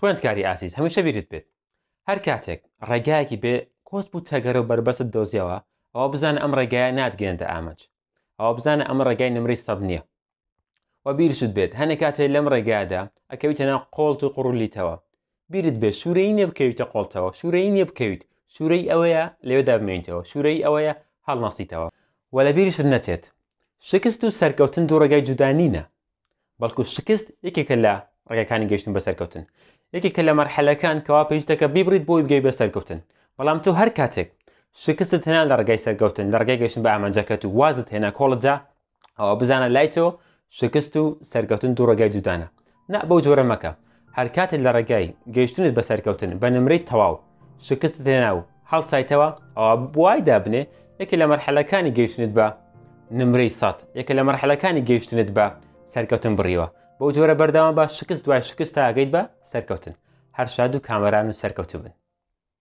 خوێندکاری ئاسیز هەمیشە بیرت بێت هەر کاتێک ڕێگایەکی بێ کۆست بوو تەگەرە و بەربەست دۆزیەوە ئەوە بزانە ئەم ڕێگایە ناتگەێنتە ئامەج ئەوە بزانە ئەم ڕێگای نمری سەب نییە وە بیرشت بێت هەنێک کاتێ لەم ڕێگادا ئەکەویتە ناو قۆڵت و قڕولیتەوە بیرت بێ شوورەی نیە بکەویتە قۆڵتەوە شوورەی نیە بکەویت شوورەی ئەوەیە لێوەدا بمێنیتەوە شوورەی ئەوەیە هەڵنەستیتەوە وە لە بیریشت نەچێت شکست و سەرکەوتن دوو ڕێگای جودانینە بەڵکو شکست یەکێکە لە ڕێگەکانی گەشتن بەسەرکەوتن یەکێک کە لە مەرحەلەکان کەوا پێویستەکە بیبریت بۆی بگەی بەسەرکەوتن بەڵام تۆ هەر کاتێک شکستت هێنا لە ڕگەی سەرگەوتن لە ڕگەی گەشتن بە ئامانجەکەت و وازت هێنا کۆڵجا ئەوە بزانە لای تۆ شکست و سەرکەوتن دوو ڕگەی جودانە نا بەو جۆرە مەکە هەر کاتێک لە ڕێگای گەیشتنت بەسەرکەوتن بە نمرەی تەواو شکستت هێنا و هەڵ سایتەوە ئەوە بوای دابنێ یەکە لە مەرحەلەکانی گەیشتنت بە نمرەی سات یەکە لە مەرحەلەکانی گەیشتنت بە سەرکەوتن بڕیوە بەو جۆرە بەرداوام بە شکست دوای شکست تاگەیت بە سەرکەوتن هەر شاد و کامەران و سەرکەوتو بن